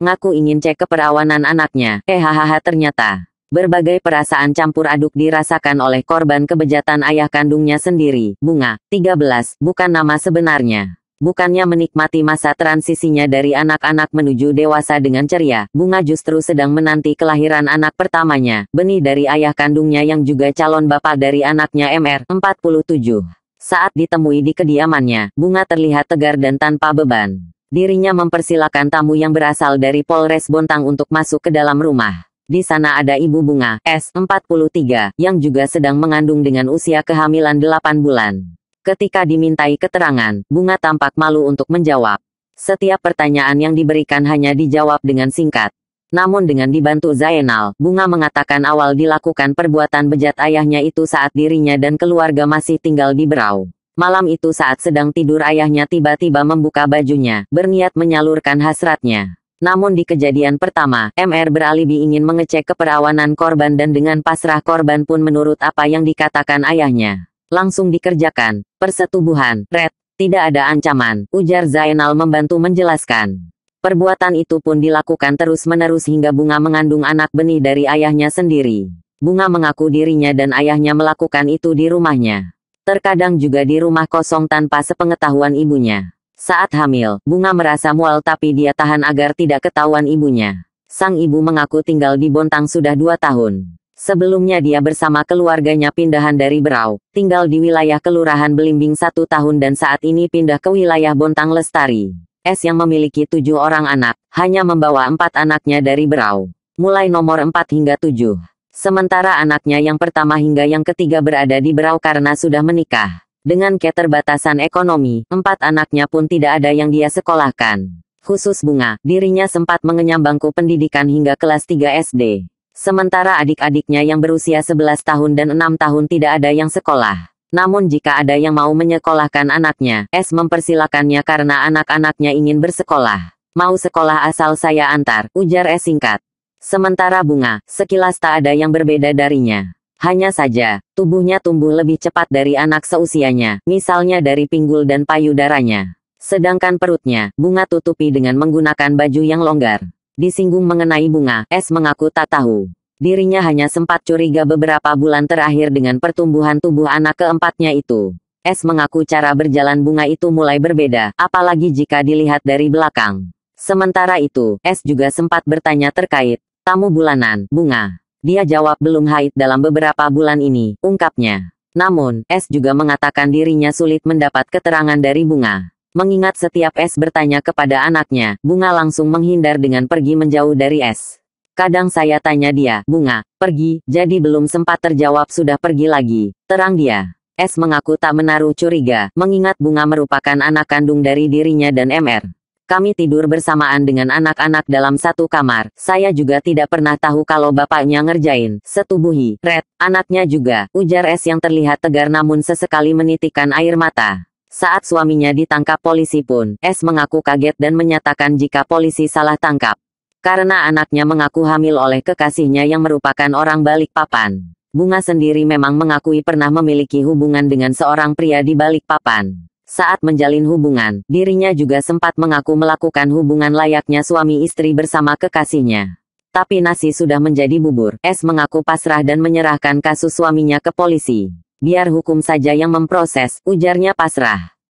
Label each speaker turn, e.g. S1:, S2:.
S1: Ngaku ingin cek keperawanan anaknya. Hehaha eh, ternyata. Berbagai perasaan campur aduk dirasakan oleh korban kebejatan ayah kandungnya sendiri. Bunga, 13, bukan nama sebenarnya. Bukannya menikmati masa transisinya dari anak-anak menuju dewasa dengan ceria, Bunga justru sedang menanti kelahiran anak pertamanya, benih dari ayah kandungnya yang juga calon bapak dari anaknya MR, 47. Saat ditemui di kediamannya, Bunga terlihat tegar dan tanpa beban. Dirinya mempersilahkan tamu yang berasal dari Polres Bontang untuk masuk ke dalam rumah. Di sana ada Ibu Bunga, S43, yang juga sedang mengandung dengan usia kehamilan 8 bulan. Ketika dimintai keterangan, Bunga tampak malu untuk menjawab. Setiap pertanyaan yang diberikan hanya dijawab dengan singkat. Namun dengan dibantu Zainal, Bunga mengatakan awal dilakukan perbuatan bejat ayahnya itu saat dirinya dan keluarga masih tinggal di Berau. Malam itu saat sedang tidur ayahnya tiba-tiba membuka bajunya, berniat menyalurkan hasratnya. Namun di kejadian pertama, MR beralibi ingin mengecek keperawanan korban dan dengan pasrah korban pun menurut apa yang dikatakan ayahnya. Langsung dikerjakan, persetubuhan, red, tidak ada ancaman, ujar Zainal membantu menjelaskan. Perbuatan itu pun dilakukan terus-menerus hingga Bunga mengandung anak benih dari ayahnya sendiri. Bunga mengaku dirinya dan ayahnya melakukan itu di rumahnya. Terkadang juga di rumah kosong tanpa sepengetahuan ibunya. Saat hamil, Bunga merasa mual tapi dia tahan agar tidak ketahuan ibunya. Sang ibu mengaku tinggal di Bontang sudah dua tahun. Sebelumnya dia bersama keluarganya pindahan dari Berau, tinggal di wilayah Kelurahan Belimbing satu tahun dan saat ini pindah ke wilayah Bontang Lestari. S yang memiliki tujuh orang anak, hanya membawa empat anaknya dari Berau. Mulai nomor empat hingga tujuh. Sementara anaknya yang pertama hingga yang ketiga berada di Berau karena sudah menikah. Dengan keterbatasan ekonomi, empat anaknya pun tidak ada yang dia sekolahkan. Khusus Bunga, dirinya sempat mengenyam bangku pendidikan hingga kelas 3 SD. Sementara adik-adiknya yang berusia 11 tahun dan 6 tahun tidak ada yang sekolah. Namun jika ada yang mau menyekolahkan anaknya, S mempersilakannya karena anak-anaknya ingin bersekolah. Mau sekolah asal saya antar, ujar S singkat. Sementara bunga, sekilas tak ada yang berbeda darinya. Hanya saja, tubuhnya tumbuh lebih cepat dari anak seusianya, misalnya dari pinggul dan payudaranya. Sedangkan perutnya, bunga tutupi dengan menggunakan baju yang longgar. Disinggung mengenai bunga, S mengaku tak tahu. Dirinya hanya sempat curiga beberapa bulan terakhir dengan pertumbuhan tubuh anak keempatnya itu. S mengaku cara berjalan bunga itu mulai berbeda, apalagi jika dilihat dari belakang. Sementara itu, S juga sempat bertanya terkait Tamu bulanan, bunga. Dia jawab belum haid dalam beberapa bulan ini, ungkapnya. Namun, S juga mengatakan dirinya sulit mendapat keterangan dari bunga. Mengingat setiap S bertanya kepada anaknya, bunga langsung menghindar dengan pergi menjauh dari S. Kadang saya tanya dia, bunga, pergi, jadi belum sempat terjawab sudah pergi lagi, terang dia. S mengaku tak menaruh curiga, mengingat bunga merupakan anak kandung dari dirinya dan MR. Kami tidur bersamaan dengan anak-anak dalam satu kamar. Saya juga tidak pernah tahu kalau bapaknya ngerjain. Setubuhi, Red, anaknya juga, ujar S yang terlihat tegar namun sesekali menitikan air mata. Saat suaminya ditangkap polisi pun, S mengaku kaget dan menyatakan jika polisi salah tangkap. Karena anaknya mengaku hamil oleh kekasihnya yang merupakan orang balik papan. Bunga sendiri memang mengakui pernah memiliki hubungan dengan seorang pria di balik papan. Saat menjalin hubungan, dirinya juga sempat mengaku melakukan hubungan layaknya suami istri bersama kekasihnya. Tapi nasi sudah menjadi bubur, S mengaku pasrah dan menyerahkan kasus suaminya ke polisi. Biar hukum saja yang memproses, ujarnya pasrah.